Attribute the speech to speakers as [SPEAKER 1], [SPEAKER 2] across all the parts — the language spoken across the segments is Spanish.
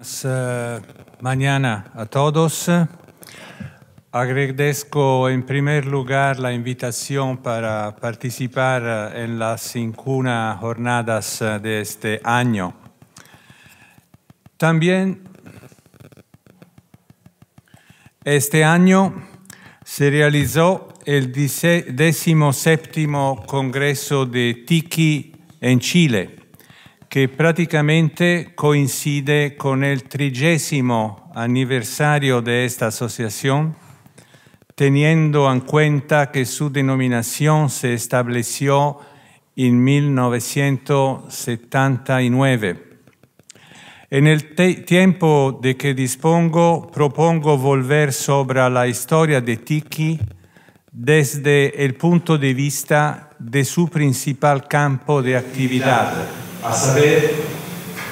[SPEAKER 1] Buenas eh, mañana a todos. Agradezco en primer lugar la invitación para participar eh, en las cinco jornadas eh, de este año. También este año se realizó el 17 Congreso de Tiki en Chile que prácticamente coincide con el trigésimo aniversario de esta asociación, teniendo en cuenta que su denominación se estableció en 1979. En el tiempo de que dispongo, propongo volver sobre la historia de Tiki desde el punto de vista de su principal campo de actividad a saber,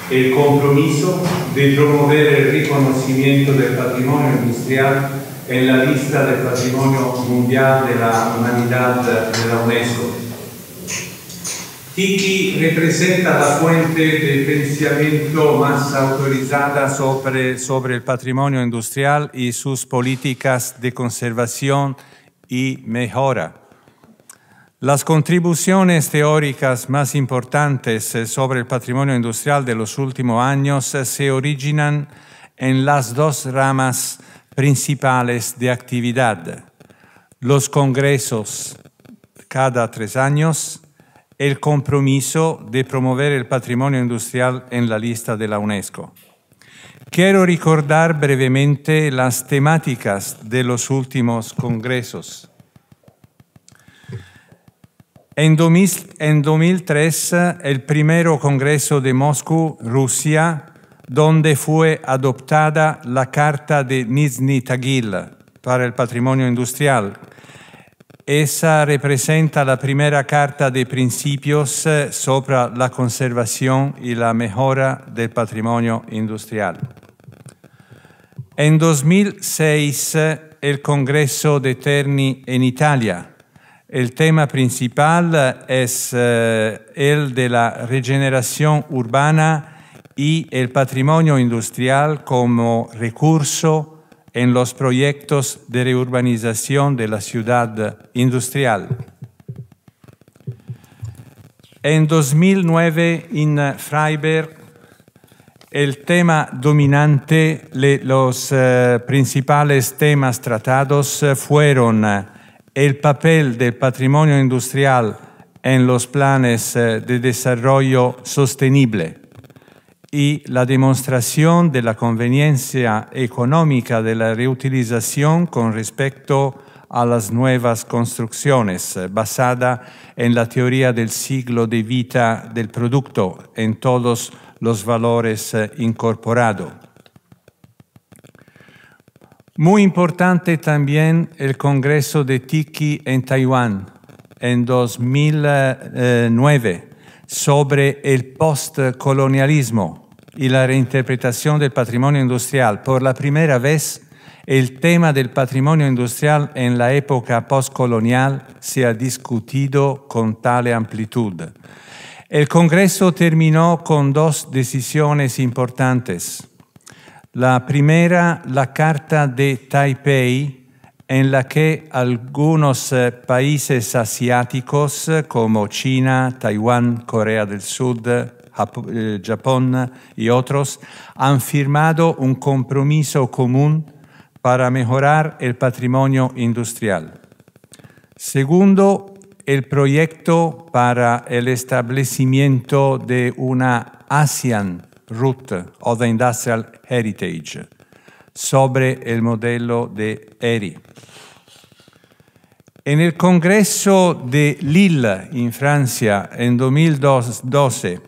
[SPEAKER 2] el compromiso
[SPEAKER 1] de promover el reconocimiento del patrimonio industrial en la lista del patrimonio mundial de la humanidad de la UNESCO. Tiki representa la fuente de pensamiento más autorizada sobre, sobre el patrimonio industrial y sus políticas de conservación y mejora. Las contribuciones teóricas más importantes eh, sobre el patrimonio industrial de los últimos años eh, se originan en las dos ramas principales de actividad, los congresos cada tres años, el compromiso de promover el patrimonio industrial en la lista de la UNESCO. Quiero recordar brevemente las temáticas de los últimos congresos. En, 2003, el primero Congreso de Moscú, Rusia, donde fue adoptada la Carta de Nizhny Tagil para el patrimonio industrial. Esa representa la primera carta de principios eh, sobre la conservación y la mejora del patrimonio industrial. En 2006, eh, el Congreso de Terni en Italia, el tema principal eh, es eh, el de la regeneración urbana y el patrimonio industrial como recurso en los proyectos de reurbanización de la ciudad industrial. En 2009, en Freiberg, el tema dominante, los eh, principales temas tratados fueron el papel del patrimonio industrial en los planes eh, de desarrollo sostenible y la demostración de la conveniencia económica de la reutilización con respecto a las nuevas construcciones, eh, basada en la teoría del siglo de vida del producto en todos los valores eh, incorporados. Muy importante también el Congreso de Tiki en Taiwán en 2009 eh, sobre el postcolonialismo y la reinterpretación del patrimonio industrial. Por la primera vez, el tema del patrimonio industrial en la época postcolonial se ha discutido con tal amplitud. El Congreso terminó con dos decisiones importantes. La primera, la Carta de Taipei, en la que algunos eh, países asiáticos como China, Taiwán, Corea del Sur, eh, Japón y otros han firmado un compromiso común para mejorar el patrimonio industrial. Segundo, el proyecto para el establecimiento de una ASEAN Root of the Industrial Heritage sobre el modelo de ERI. En el Congreso de Lille, en Francia, en 2012,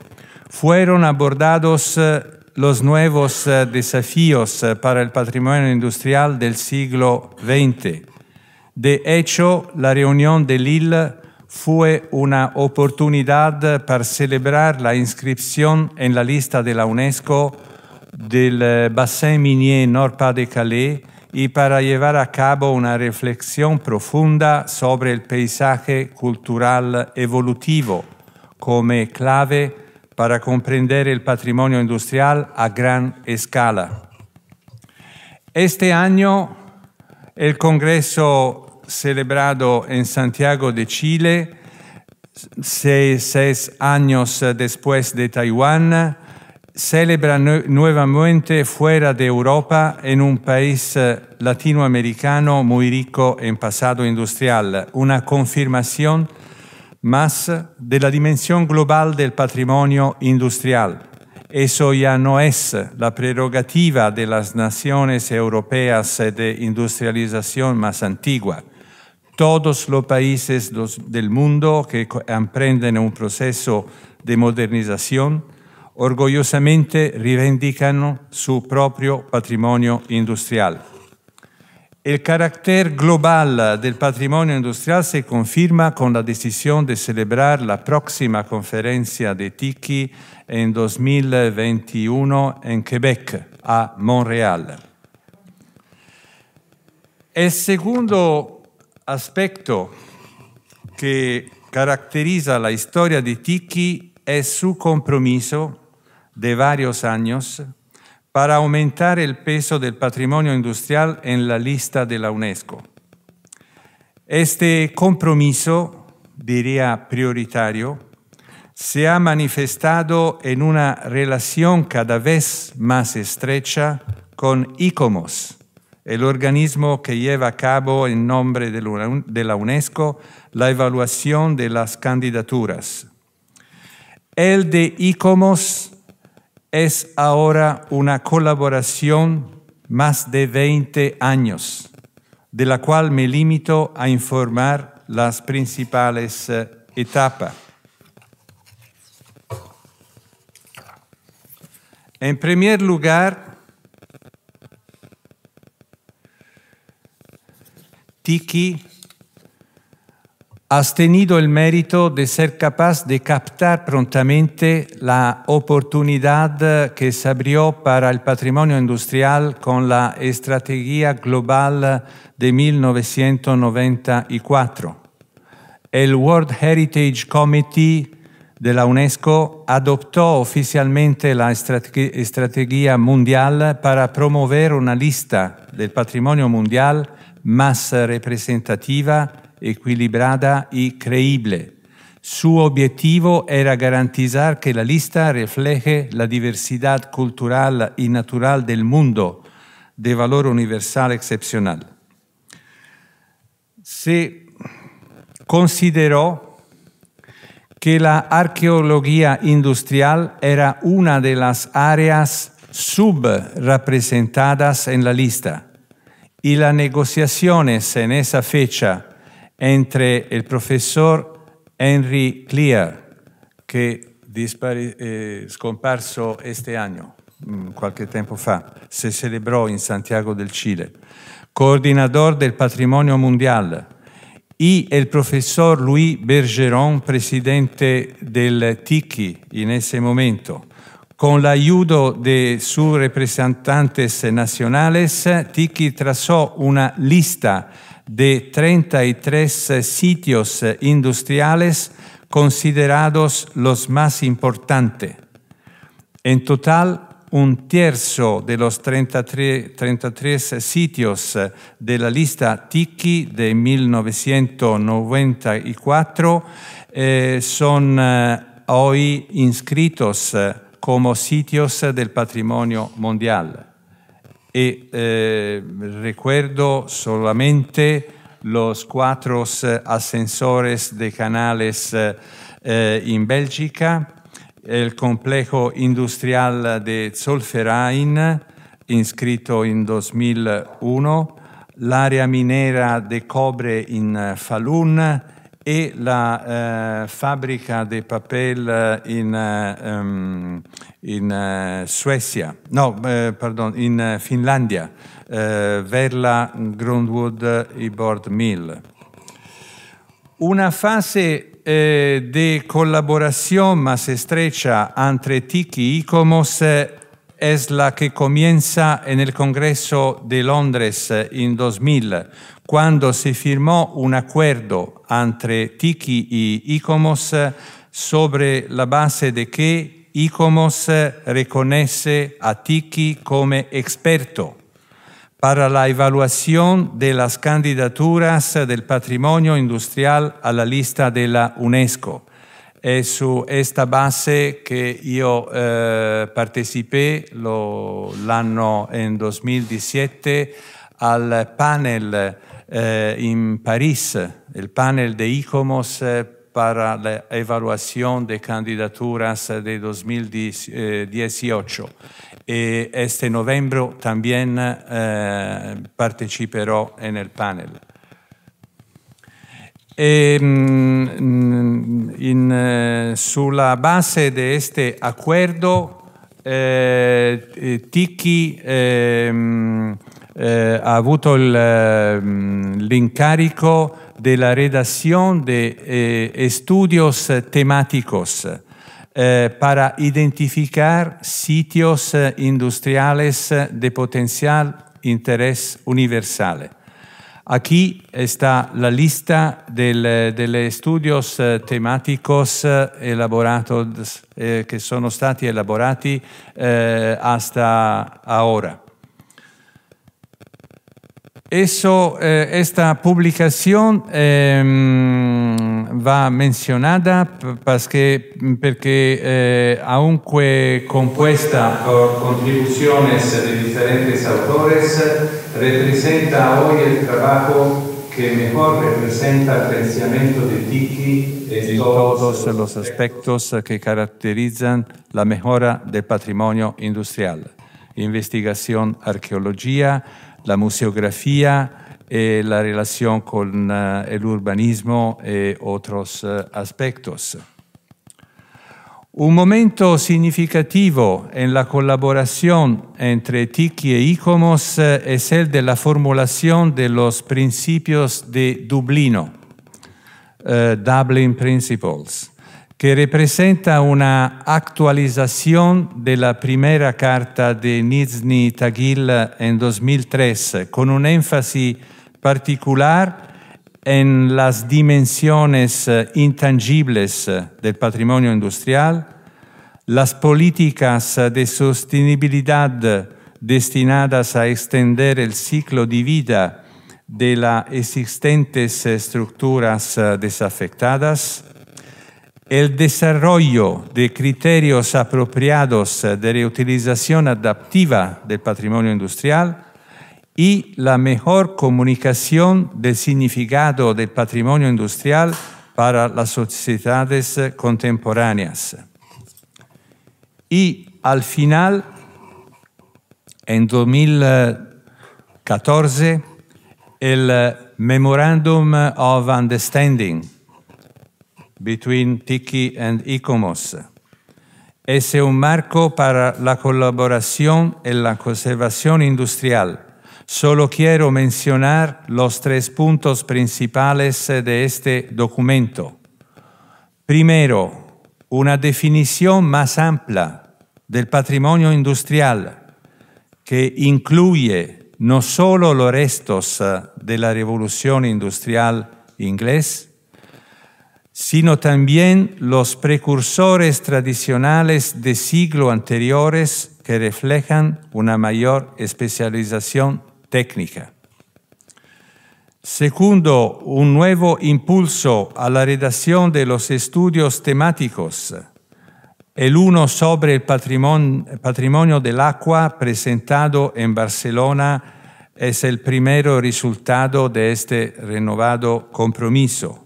[SPEAKER 1] fueron abordados eh, los nuevos eh, desafíos eh, para el patrimonio industrial del siglo XX. De hecho, la reunión de Lille fue una oportunidad para celebrar la inscripción en la lista de la UNESCO del eh, Bassin Minier Nord-Pas-de-Calais y para llevar a cabo una reflexión profunda sobre el paisaje cultural evolutivo como clave para comprender el patrimonio industrial a gran escala. Este año el Congreso celebrado en Santiago de Chile, seis, años eh, después de Taiwán, celebra nuevamente fuera de Europa en un país eh, latinoamericano muy rico en pasado industrial, una confirmación más de la dimensión global del patrimonio industrial. Eso ya no es la prerrogativa de las naciones europeas eh, de industrialización más antigua todos los países del mundo que emprenden un proceso de modernización orgullosamente reivindican su propio patrimonio industrial. El carácter global del patrimonio industrial se confirma con la decisión de celebrar la próxima conferencia de TICI en 2021 en Quebec, a Montreal. El segundo aspetto che caratterizza la storia di Tiki è su compromiso de varios años para aumentare il peso del patrimonio industriale en la lista de la UNESCO. Este compromiso, diría prioritario, se ha manifestado en una relación cada vez más estrecha con ICOMOS, el organismo que lleva a cabo en nombre de la UNESCO la evaluación de las candidaturas. El de ICOMOS es ahora una colaboración más de 20 años, de la cual me limito a informar las principales eh, etapas. En primer lugar, Tiki, has tenido el mérito de ser capaz de captar prontamente la oportunidad eh, que se abrió para el patrimonio industrial con la Estrategia Global eh, de 1994. El World Heritage Committee de la UNESCO adoptó oficialmente la Estrategia Mundial para promover una lista del patrimonio mundial massa rappresentativa, equilibrata e creíble. Su obiettivo era garantizar che la lista refleje la diversità culturale e natural del mondo, di valor universal excepcional. Se considerò che la arqueología industrial era una delle aree áreas nella lista e la negociación se en esa fecha entre el profesor Henry Clear, che dispare, eh, scomparso este año, qualche mm, tempo fa, si celebrò in Santiago del Cile, coordinatore del patrimonio mondiale, e il professor Louis Bergeron, presidente del TICI in ese momento. Con ayuda de sus representantes nacionales, Tiki trazó una lista de 33 sitios industriales considerados los más importantes. En total, un tercio de los 33, sitios de la lista Tiki de 1994 eh, son eh, hoy inscritos eh, come sitios del patrimonio mondiale. E eh, recuerdo solamente los quattro ascensores de canales eh, en Bélgica, il complejo industrial de Zolferain, inscrito en 2001, l'area minera de cobre in Falun, e la eh, fabbrica de papel eh, in, eh, ehm, in eh, Suecia, no, eh, pardon, in Finlandia, eh, Verla e Board Mill. Una fase di collaborazione ma se streccia entre Tiki e Icomos es la que comienza en el Congreso de Londres eh, en 2000, cuando se firmó un acuerdo entre Tiki y ICOMOS eh, sobre la base de que ICOMOS eh, reconoce a Tiki como experto para la evaluación de las candidaturas del patrimonio industrial a la lista de la UNESCO È su questa base che io eh, partecipé l'anno 2017 al panel eh, in Parigi, il panel di ICOMOS per l'evaluazione delle candidature del 2018. Eh, e este novembre también eh, parteciperò nel panel. E, ehm, mm, in, in, eh, sulla base di questo accordo, eh, eh, Ticchi eh, eh, ha avuto il, mm, l'incarico della redazione di eh, studios temáticos eh, para identificar sitios industriales de potencial interés universal. Aquí sta la lista del, degli studios eh, tematicos eh, eh, che sono stati elaborati eh, hasta ora. Eso, eh, esta publicación eh, va mencionada porque, porque eh, aunque compuesta por contribuciones de diferentes autores, representa hoy el trabajo que mejor representa el pensamiento de Tiki en todos, todos los aspectos que caracterizan la mejora del patrimonio industrial. Investigación, arqueología, la museografía, eh, la relación con eh, el urbanismo y eh, otros aspectos. Un momento significativo en la colaboración entre Tiki e ICOMOS es el de la formulación de los principios de Dublino, Dublin Principles, que representa una actualización de la primera carta de Nizhny Tagil en 2003, con un énfasis particular en las dimensiones eh, intangibles eh, del patrimonio industrial, las políticas de sostenibilidad eh, destinadas a extender el ciclo de vida de las existentes estructuras desafectadas, el desarrollo de criterios apropiados de reutilización adaptiva del patrimonio industrial y la mejor comunicación del significado del patrimonio industrial para las sociedades contemporáneas. Y al final, en 2014, el Memorandum of Understanding between Tiki and Es un marco para la colaboración en la conservación industrial. Solo quiero mencionar los tres puntos principales eh, de este documento. Primero, una definición más amplia del patrimonio industrial que incluye no solo los restos eh, de la revolución industrial inglés, sino también los precursores tradicionales de siglos anteriores que reflejan una mayor especialización técnica. Segundo, un nuevo impulso a la redacción de los estudios temáticos, el uno sobre el patrimonio, patrimonio del agua presentado en Barcelona es el primero resultado de este renovado compromiso.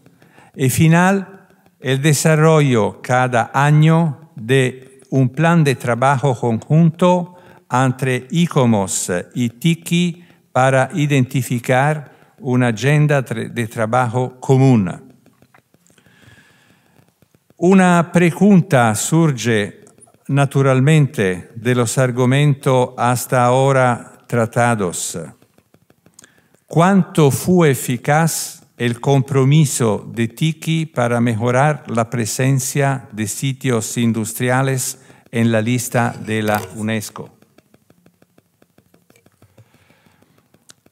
[SPEAKER 1] Y final, el desarrollo cada año de un plan de trabajo conjunto entre ICOMOS y TICI para identificar una agenda de trabajo común. Una pregunta surge naturalmente de los argumentos hasta ahora tratados. ¿Cuánto fue eficaz el compromiso de Tiki para mejorar la presencia de sitios industriales en la lista de la UNESCO.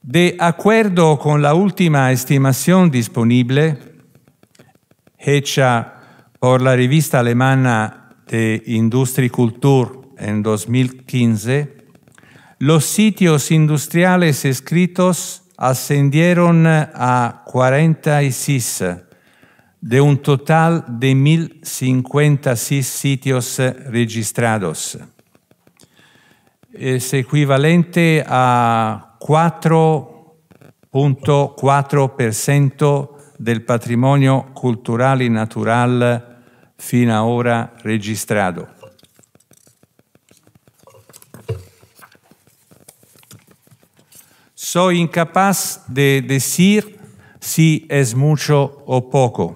[SPEAKER 1] De acuerdo con la última estimación disponible, hecha por la revista alemana de Industrie en 2015, los sitios industriales escritos ascendieron a 46 de un total de 1056 sitios registrados. Es equivalente a 4.4% del patrimonio culturale e natural fino ad ora registrato. soy incapaz de decir si es mucho o poco.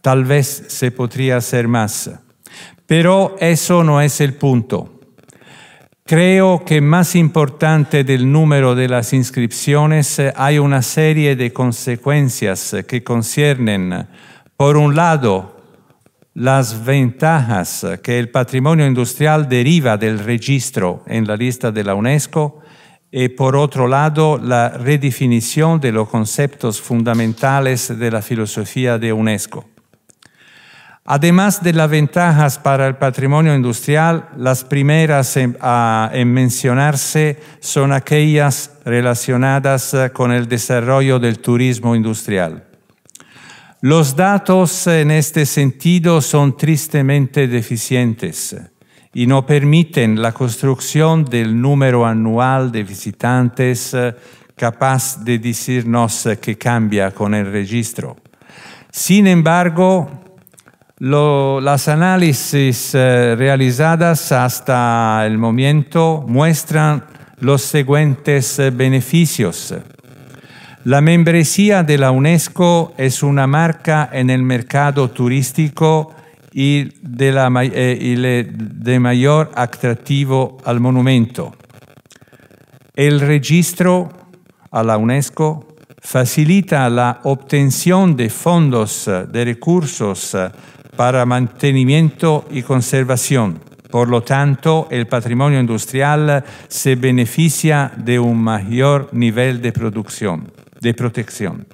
[SPEAKER 1] Tal vez se podría hacer más. Pero eso no es el punto. Creo que más importante del número de las inscripciones eh, hay una serie de consecuencias eh, que conciernen, por un lado, las ventajas eh, que el patrimonio industrial deriva del registro en la lista de la UNESCO y por otro lado la redefinición de los conceptos fundamentales de la filosofía de UNESCO. Además de las ventajas para el patrimonio industrial, las primeras en, a, mencionarse son aquellas relacionadas eh, con el desarrollo del turismo industrial. Los datos en este sentido son tristemente deficientes y no permiten la construcción del número anual de visitantes eh, capaz de decirnos eh, que cambia con el registro. Sin embargo, las análisis eh, realizadas hasta el momento muestran los siguientes beneficios. La membresía de la UNESCO es una marca en el mercado turístico y, de, eh, de mayor atractivo al monumento. El registro a la UNESCO facilita la obtención de fondos eh, de recursos eh, para mantenimiento y conservación. Por lo tanto, el patrimonio industrial se beneficia de un mayor nivel de producción, de protección.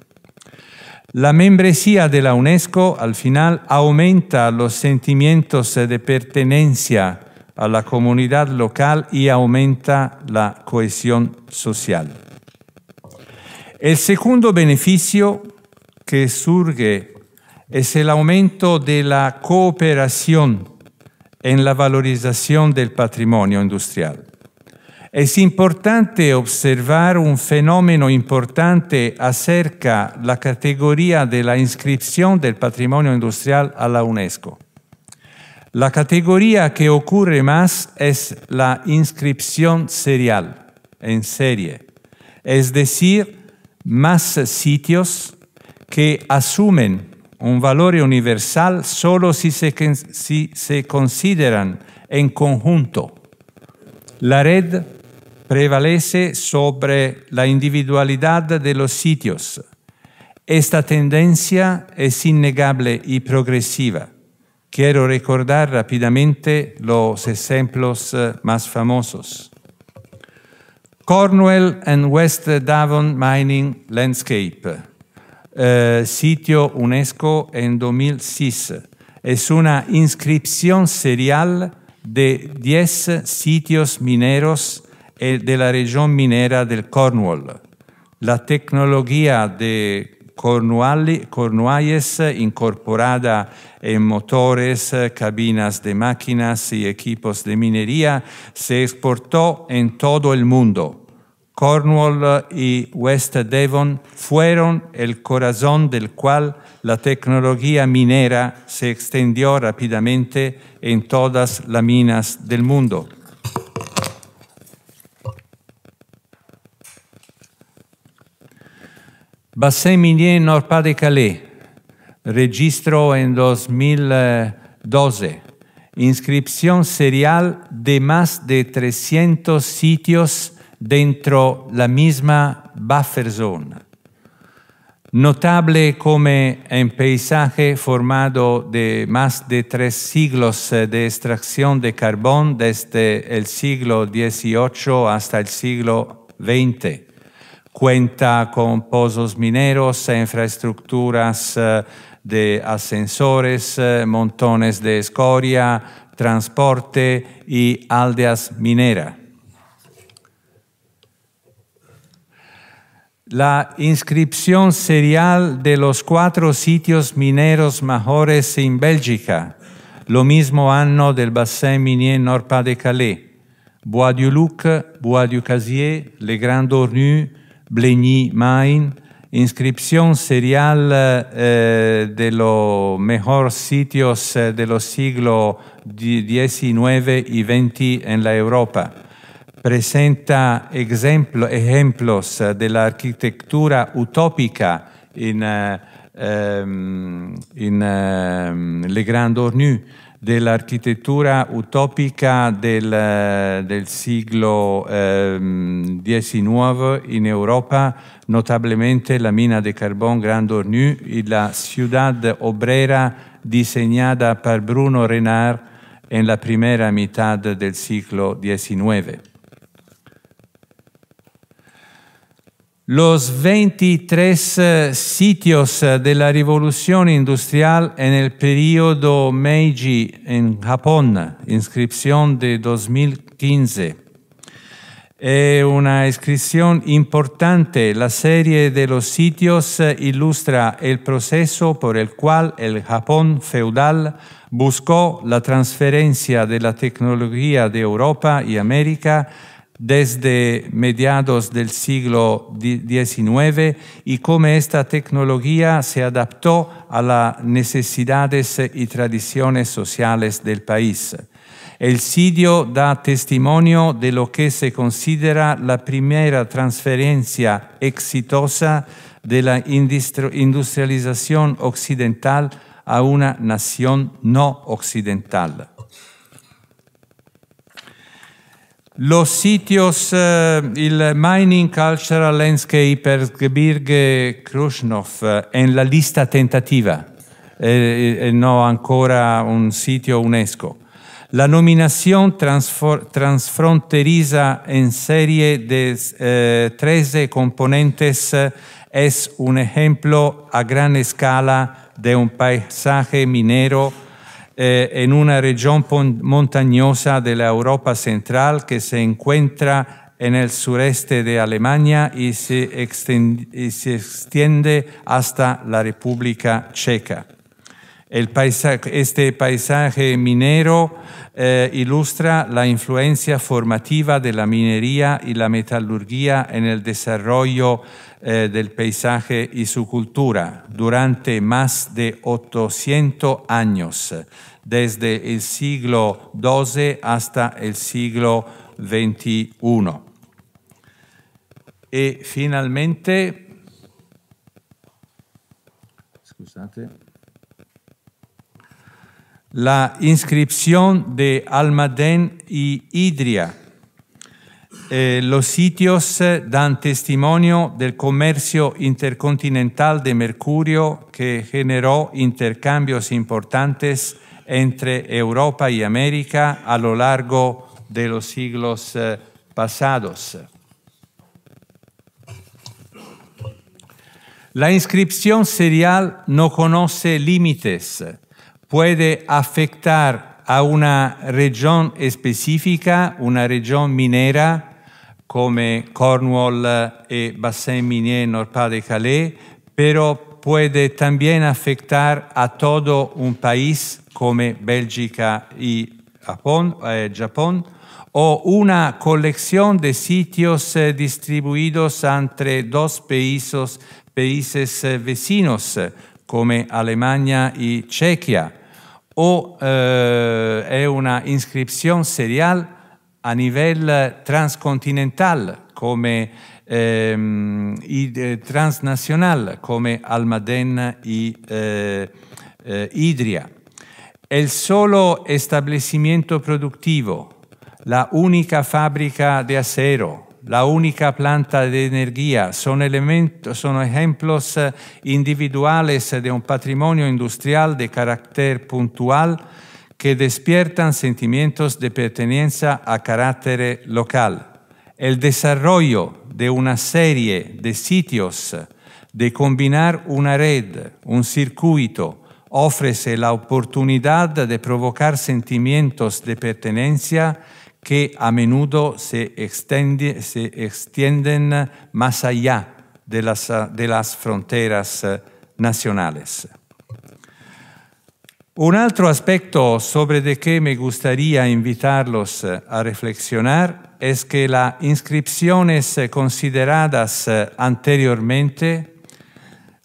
[SPEAKER 1] La membresía de la UNESCO al final aumenta los sentimientos de pertenencia a la comunidad local y aumenta la cohesión social. El segundo beneficio que surge es el aumento de la cooperación en la valorización del patrimonio industrial. Es importante observar un fenómeno importante acerca la categoría de la inscripción del patrimonio industrial a la UNESCO. La categoría que ocurre más es la inscripción serial, en serie, es decir, más sitios que asumen un valor universal solo si se, si se consideran en conjunto. La red prevalece sobre la individualidad de los sitios. Esta tendencia es innegable y progresiva. Quiero recordar rápidamente los ejemplos eh, más famosos. Cornwall and West Davon Mining Landscape, eh, sitio UNESCO en 2006. Es una inscripción serial de 10 sitios mineros eh, de la región minera del Cornwall. La tecnología de cornwallis incorporada en motores, cabinas de máquinas y equipos de minería se exportó en todo el mundo. Cornwall y West Devon fueron el corazón del cual la tecnología minera se extendió rápidamente en todas las minas del mundo. Basé Minier nord de calais registro en 2012, inscripción serial de más de 300 sitios dentro la misma buffer zone. Notable como un paisaje formado de más de tres siglos de extracción de carbón desde el siglo XVIII hasta el siglo XX Cuenta con pozos mineros infraestructuras eh, de ascensores, eh, montones de escoria, transporte y aldeas mineras. La inscripción serial de los cuatro sitios mineros mejores en Bélgica, lo mismo año del Bassin Minier Nord-Pas-de-Calais, Bois du Luc, Bois du Casier, Le Grand Ornu. Bleny Main, inscripción serial eh, eh, de los mejores sitios de los siglos XIX y XX en la Europa. Presenta ejemplos eh, de la arquitectura utópica en, em, em, Le Grand Ornu dell'architettura utopica del, del siglo XIX ehm, in Europa, notabilmente la mina de carbon Grand Ornu e la ciudad obrera disegnata per Bruno Renard nella prima metà del siglo XIX. los 23 eh, sitios eh, de la revolución industrial en el periodo Meiji en Japón, inscripción de 2015. Es eh, una inscripción importante. La serie de los sitios ilustra el proceso por el cual el Japón feudal buscó la transferencia de la tecnología de Europa y América desde mediados del siglo XIX y cómo esta tecnología se adaptó a las necesidades y tradiciones sociales del país. El sitio da testimonio de lo que se considera la primera transferencia exitosa de la industrialización occidental a una nación no occidental. los sitios, el eh, Mining Cultural Landscape Khrushchev eh, en la lista tentativa, eh, no ancora un sitio UNESCO. La nominación transfronteriza en serie de 13 componentes es un ejemplo a gran escala de un paisaje minero eh, en una región montañosa de la Europa Central que se encuentra en el sureste de Alemania y se, extiende hasta la República Checa. este paisaje minero eh, ilustra la influencia formativa de la minería y la metalurgia en el desarrollo eh, del paisaje y su cultura durante más de 800 años, desde el siglo XII hasta el siglo XXI. Y finalmente, la inscripción de Almadén y Idria eh, los sitios eh, dan testimonio del comercio intercontinental de mercurio que generó intercambios importantes entre Europa y América a lo largo de los siglos eh, pasados. La inscripción serial no conoce límites, puede afectar a una región específica, una región minera, come Cornwall e Bassin Minier Nord-Pas-de-Calais, pero può anche afectar a tutto un paese come Bélgica e Japón, eh, Japon, o una colección di siti eh, distribuiti tra due paesi, países, países eh, Alemania e Chequia, o è eh, una inscrizione seriale a livello transcontinentale come ehm, i, eh, transnazionale come Almaden e eh, eh, Idria. Il solo establishimento produttivo, la unica fabbrica di acero, la unica planta di energia sono, sono ejemplos individuales de un patrimonio industriale di carattere puntual que despiertan sentimientos de pertenencia a carácter local. El desarrollo de una serie de sitios, de combinar una red, un circuito, ofrece la oportunidad de provocar sentimientos de pertenencia que a menudo se, extienden más allá de las fronteras eh, nacionales. Un otro aspecto sobre de que me gustaría invitarlos eh, a reflexionar es que las inscripciones eh, consideradas eh, anteriormente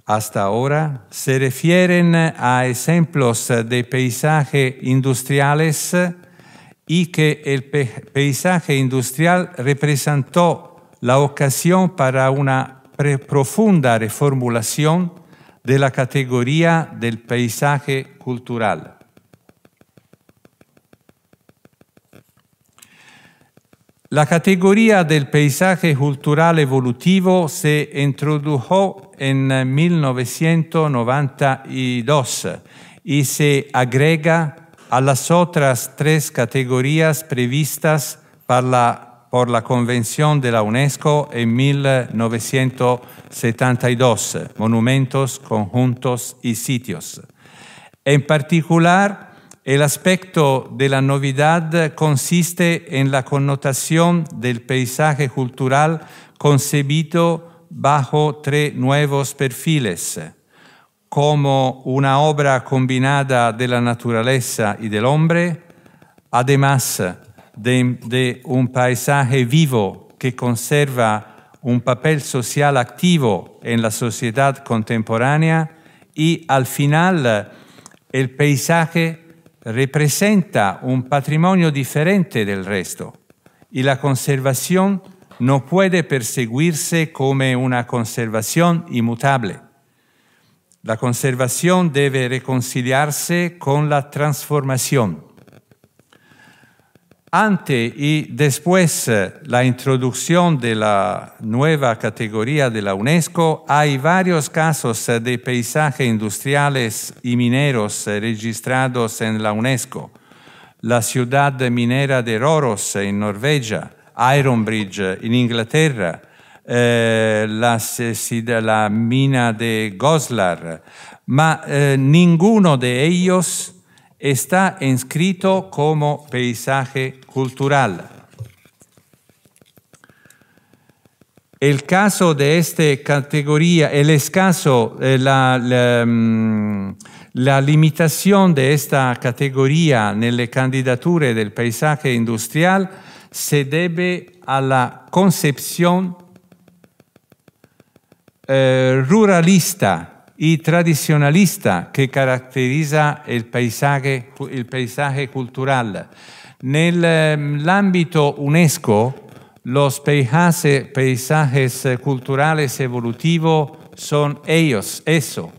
[SPEAKER 1] hasta ahora se refieren a ejemplos de paisajes industriales y que el paisaje industrial representó la ocasión para una profunda reformulación de la categoría del paisaje cultural. La categoría del paisaje cultural evolutivo se introdujo en 1992 y se agrega a las otras tres categorías previstas para la por la Convención de la UNESCO en 1972, Monumentos, Conjuntos y Sitios. En particular, el aspecto de la novedad consiste en la connotación del paisaje cultural concebido bajo tres nuevos perfiles, como una obra combinada de la naturaleza y del hombre, además de, un paisaje vivo que conserva un papel social activo en la sociedad contemporánea y al final el paisaje representa un patrimonio diferente del resto y la conservación no puede perseguirse como una conservación inmutable. La conservación debe reconciliarse con la transformación. Ante y después eh, la introducción de la nueva categoría de la UNESCO, hay varios casos eh, de paisajes industriales y mineros eh, registrados en la UNESCO. La ciudad minera de Roros en Noruega, Ironbridge en Inglaterra, la, la, mina de Goslar, ma ninguno de ellos está inscrito como paisaje cultural. El caso de esta categoría, el escaso, eh, mm, la, limitación de esta categoría en las candidaturas del paisaje industrial se debe a la concepción eh, ruralista y tradizionalista che caratterizza il paisaje, el paisaje cultural. Nell'ambito UNESCO, los paisaje, paisajes eh, culturales sono son ellos, eso.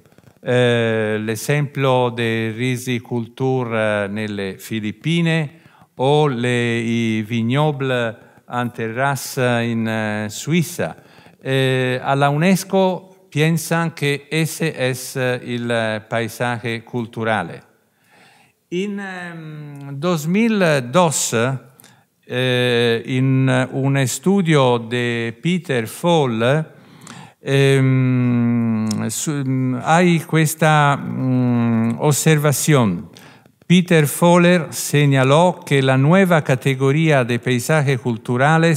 [SPEAKER 1] Eh, l'esempio dei risi culture nelle Filippine o le, i vignoble en terrazza in eh, Suiza. Eh, alla UNESCO piensan que ese es el eh, eh, paisaje cultural. En ehm, 2002, eh, in un studio di Peter Fall, ehm, mm, hai questa mh, mm, osservazione. Peter Fowler segnalò che la nuova categoria dei paesaggi culturali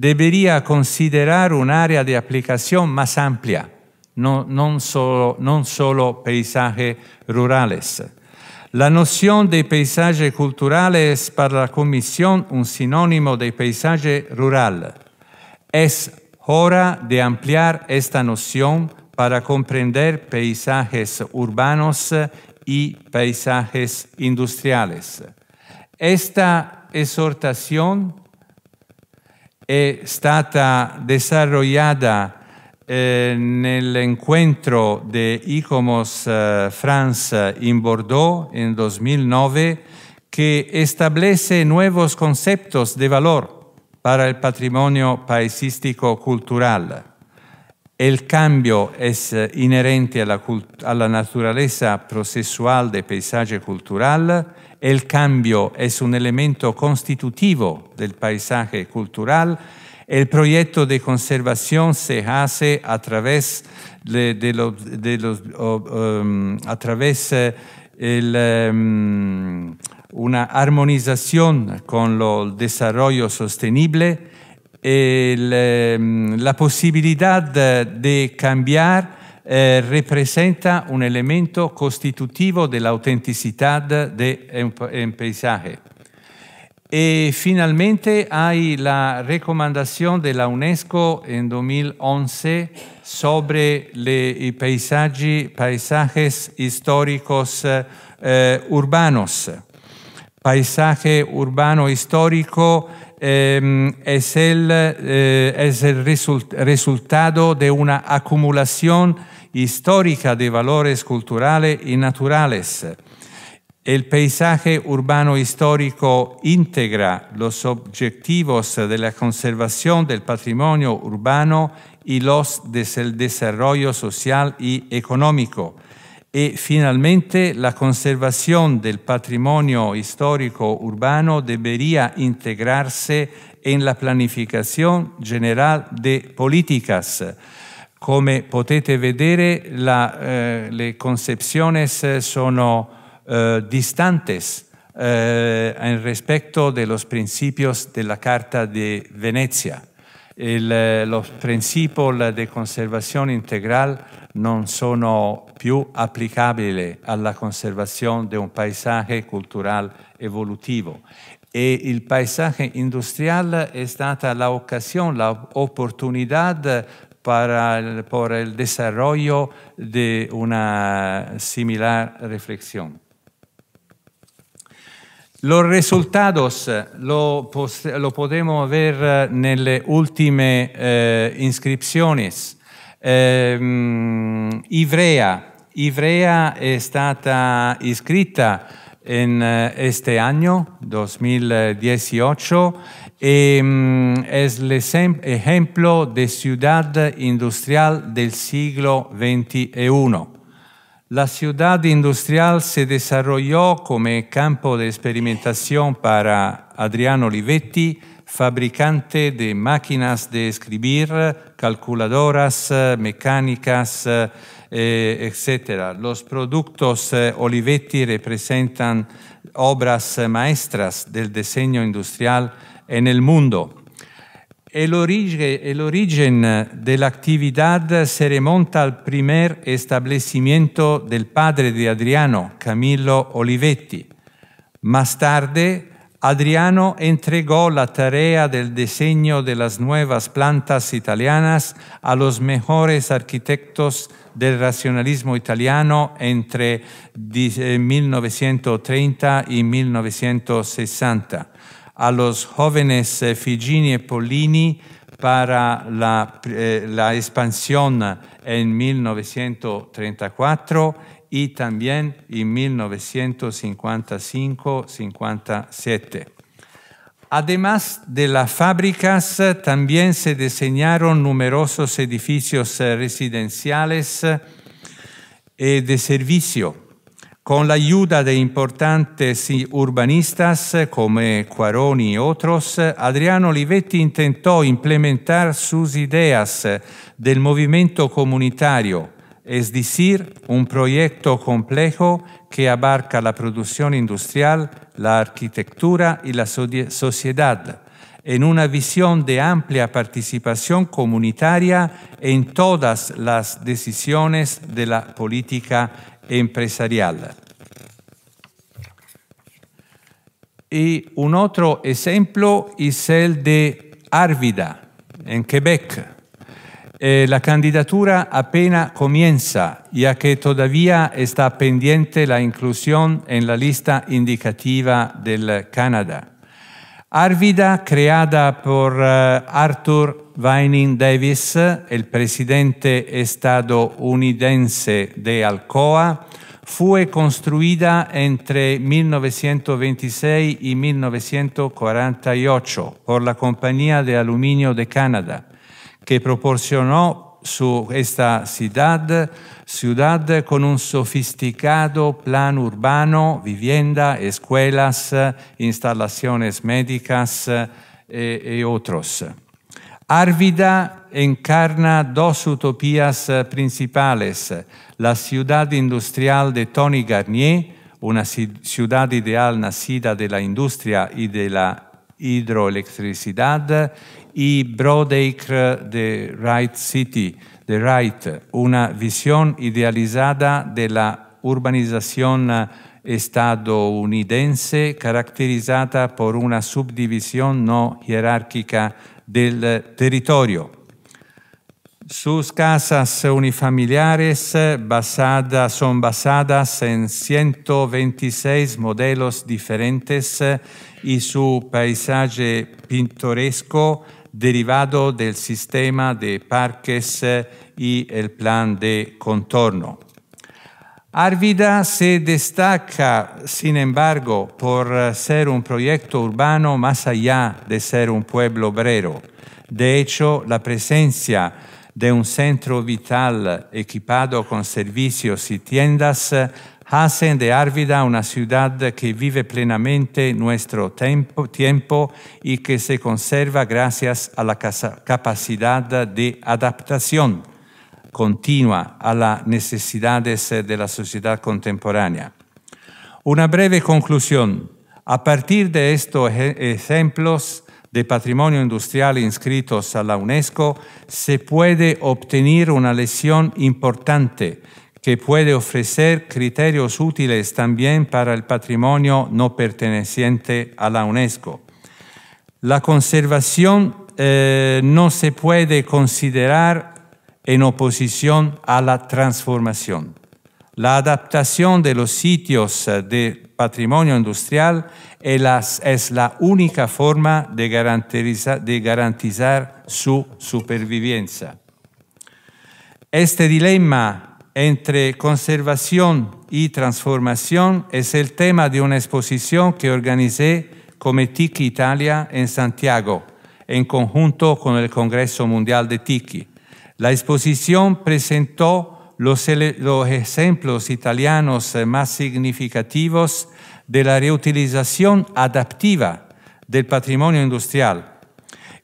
[SPEAKER 1] debería considerar un área de aplicación más amplia, no solo, solo paisajes rurales. La noción de paisaje cultural es para la Comisión un sinónimo de paisaje rural. Es hora de ampliar esta noción para comprender paisajes urbanos y paisajes industriales. Esta exhortación eh, está stata desarrollada eh, el encuentro de ICOMOS eh, France in Bordeaux en 2009 que establece nuevos conceptos de valor para el patrimonio paisístico cultural. e il cambio è inerente alla, alla naturaleza processual del paisaje cultural, il cambio è un elemento constitutivo del paisaje cultural, il progetto di conservazione si hace a través um, um, una armonizzazione con lo, sviluppo sostenibile el, ehm, la possibilità de cambiare eh, representa un elemento constitutivo dell'autenticità la autenticidad de un, un paisaje. Y finalmente hay la raccomandazione della UNESCO en 2011 sobre i paesaggi, paisajes históricos eh, urbanos. Paesaggio urbano histórico Em, es el, eh, resultado de una acumulación histórica de valores culturales y naturales. El paisaje urbano histórico integra los objetivos de la conservación del patrimonio urbano y los del desarrollo social y económico. e finalmente la conservazione del patrimonio storico urbano debería integrarse en la planificación general de políticas. Come potete vedere, la, eh, le concezioni eh, sono eh, distantes eh, rispetto a los principios della Carta di Venezia il, lo principio di conservazione integrale non sono più applicabili alla conservazione di un paesaggio culturale evolutivo. E il paesaggio industriale è stata l'occasione, l'opportunità per, per il sviluppo di una simile riflessione. Los resultados lo, lo podemos ver eh, nelle ultime eh, iscrizioni. Eh, Ivrea. Ivrea è stata iscritta in questo eh, anno, 2018, e mm, è l'esempio di ciudad industrial del siglo XXI. La ciudad industrial se desarrolló como campo de experimentación para Adriano Olivetti, fabricante de máquinas de escribir, calculadoras, eh, mecánicas, eh, eh, etc. Los productos Olivetti representan obras maestras del diseño industrial en el mundo. El origen, e de la actividad se remonta al primer establecimiento del padre de Adriano, Camillo Olivetti. Más tarde, Adriano entregó la tarea del diseño de las nuevas plantas italianas a los mejores arquitectos del racionalismo italiano entre 1930 eh, y 1960 a los jóvenes eh, Figini y e Polini para eh, la, expansión en 1934 y también en 1955-57. Además de las fábricas, eh, también se diseñaron numerosos edificios residenciales y de servicio con la ayuda de importantes urbanistas como Cuaroni y e otros, Adriano Olivetti intentó implementar sus ideas del movimiento comunitario, es decir, un proyecto complejo que abarca la producción industrial, la arquitectura y la sociedad, en una visión de amplia participación comunitaria en todas las decisiones de la política empresarial. Y un otro ejemplo es el de Árvida, en Quebec. Eh, la candidatura apenas comienza, ya que todavía está pendiente la inclusión en la lista indicativa del Canadá. Arvida, creata por eh, Arthur Vining Davis, il presidente estadounidense di Alcoa, fu costruita entre 1926 e 1948 por la Compañía de Aluminio de Canadá, che proporzionò su esta ciudad, ciudad con un sofisticado plan urbano, vivienda, escuelas, instalaciones médicas y, eh, e otros. Árvida encarna dos utopías eh, principales, la ciudad industrial de Tony Garnier, una ciudad ideal nacida de la industria y de la hidroelectricidad, y Broadacre de Wright City, de Wright, una visión idealizada de la urbanización eh, estadounidense caracterizada por una subdivisión no jerárquica del eh, territorio. Sus casas unifamiliares eh, basada, son basadas en 126 modelos diferentes y su paisaje pintoresco derivado del sistema de parques y el plan de contorno. Árvida se destaca, sin embargo, por ser un proyecto urbano más allá de ser un pueblo obrero. De hecho, la presencia de un centro vital equipado con servicios y tiendas hacen de Árvida una ciudad que vive plenamente nuestro tiempo y que se conserva gracias a la capacidad de adaptación continua a las necesidades de la sociedad contemporánea. Una breve conclusión. A partir de estos ejemplos, de patrimonio industrial inscritos a la UNESCO, se puede obtener una lesión importante que puede ofrecer criterios útiles también para el patrimonio no perteneciente a la UNESCO. La conservación eh, no se puede considerar en oposición a la transformación la adaptación de los sitios de patrimonio industrial es la única forma de garantizar, su supervivencia. Este dilema entre conservación y transformación es el tema de una exposición que organizé como Tiki Italia en Santiago, en conjunto con el Congreso Mundial de Tiki. La exposición presentó los, ejemplos italianos eh, más significativos de la reutilización adaptiva del patrimonio industrial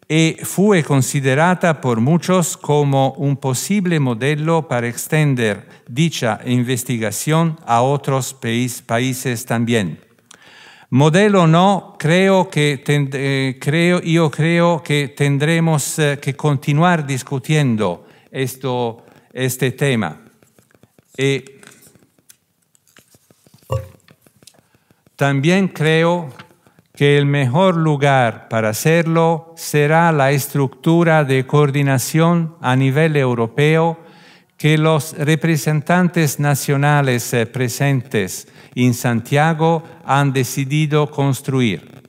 [SPEAKER 1] y fue considerada por muchos como un posible modelo para extender dicha investigación a otros países también. Modelo no, creo que eh, creo, yo creo que tendremos eh, que continuar discutiendo este tema. Eh, también creo que el mejor lugar para hacerlo será la estructura de coordinación a nivel europeo que los representantes nacionales eh, presentes en Santiago han decidido construir.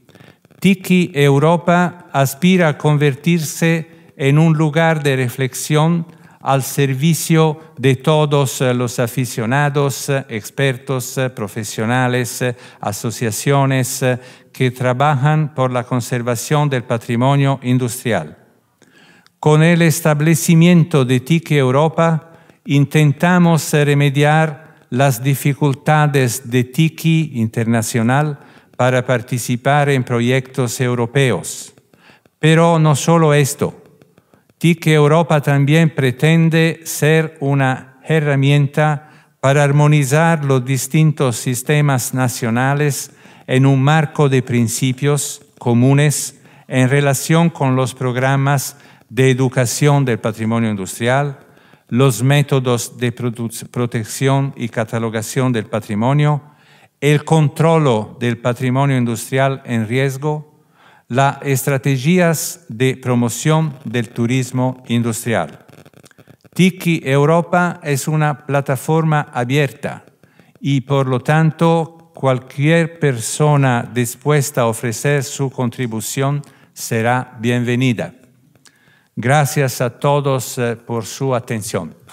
[SPEAKER 1] Tiki Europa aspira a convertirse en un lugar de reflexión al servicio de todos eh, los aficionados, eh, expertos, eh, profesionales, asociaciones que trabajan por la conservación del patrimonio industrial. Con el establecimiento de TIC Europa intentamos remediar las dificultades de Tiki Internacional para participar en proyectos europeos. Pero no solo esto que Europa también pretende ser una herramienta para armonizar los distintos sistemas nacionales en un marco de principios comunes en relación con los programas de educación del patrimonio industrial, los métodos de protección y catalogación del patrimonio, el control del patrimonio industrial en riesgo, las estrategias de promoción del turismo industrial. Tiki Europa es una plataforma abierta y por lo tanto cualquier persona dispuesta a ofrecer su contribución será bienvenida. Gracias a todos eh, por su atención.